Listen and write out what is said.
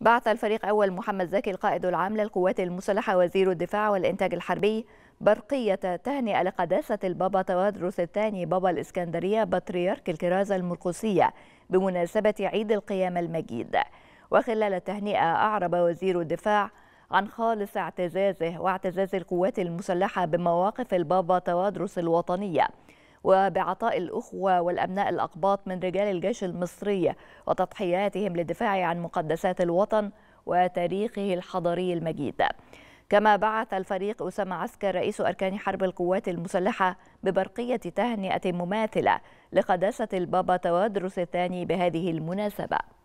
بعث الفريق أول محمد زكي القائد العام للقوات المسلحة وزير الدفاع والإنتاج الحربي برقية تهنئة لقداسة البابا توادرس الثاني بابا الإسكندرية بطريرك الكرازة المرقسية بمناسبة عيد القيامة المجيد وخلال التهنئة أعرب وزير الدفاع عن خالص اعتزازه واعتزاز القوات المسلحة بمواقف البابا توادرس الوطنية وبعطاء الأخوة والأبناء الأقباط من رجال الجيش المصري وتضحياتهم للدفاع عن مقدسات الوطن وتاريخه الحضري المجيد كما بعث الفريق أسامة عسكر رئيس أركان حرب القوات المسلحة ببرقية تهنئة مماثلة لقداسة البابا توادرس الثاني بهذه المناسبة